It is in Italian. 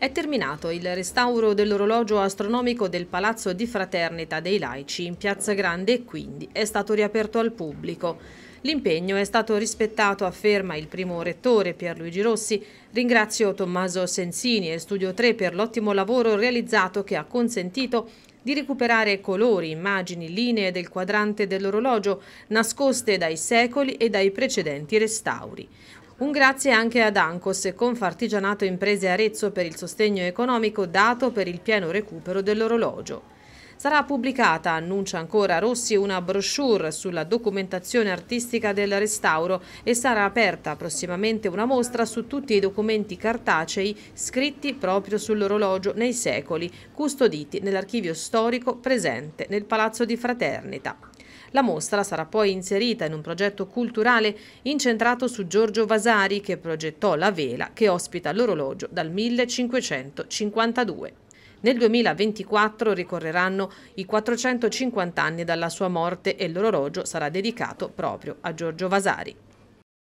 È terminato il restauro dell'orologio astronomico del Palazzo di Fraternita dei Laici in Piazza Grande e quindi è stato riaperto al pubblico. L'impegno è stato rispettato, afferma il primo rettore Pierluigi Rossi. Ringrazio Tommaso Sensini e Studio 3 per l'ottimo lavoro realizzato che ha consentito di recuperare colori, immagini, linee del quadrante dell'orologio nascoste dai secoli e dai precedenti restauri. Un grazie anche ad Ancos e Confartigianato Imprese Arezzo per il sostegno economico dato per il pieno recupero dell'orologio. Sarà pubblicata, annuncia ancora Rossi, una brochure sulla documentazione artistica del restauro e sarà aperta prossimamente una mostra su tutti i documenti cartacei scritti proprio sull'orologio nei secoli, custoditi nell'archivio storico presente nel Palazzo di Fraternita. La mostra sarà poi inserita in un progetto culturale incentrato su Giorgio Vasari che progettò la vela che ospita l'orologio dal 1552. Nel 2024 ricorreranno i 450 anni dalla sua morte e l'orologio sarà dedicato proprio a Giorgio Vasari.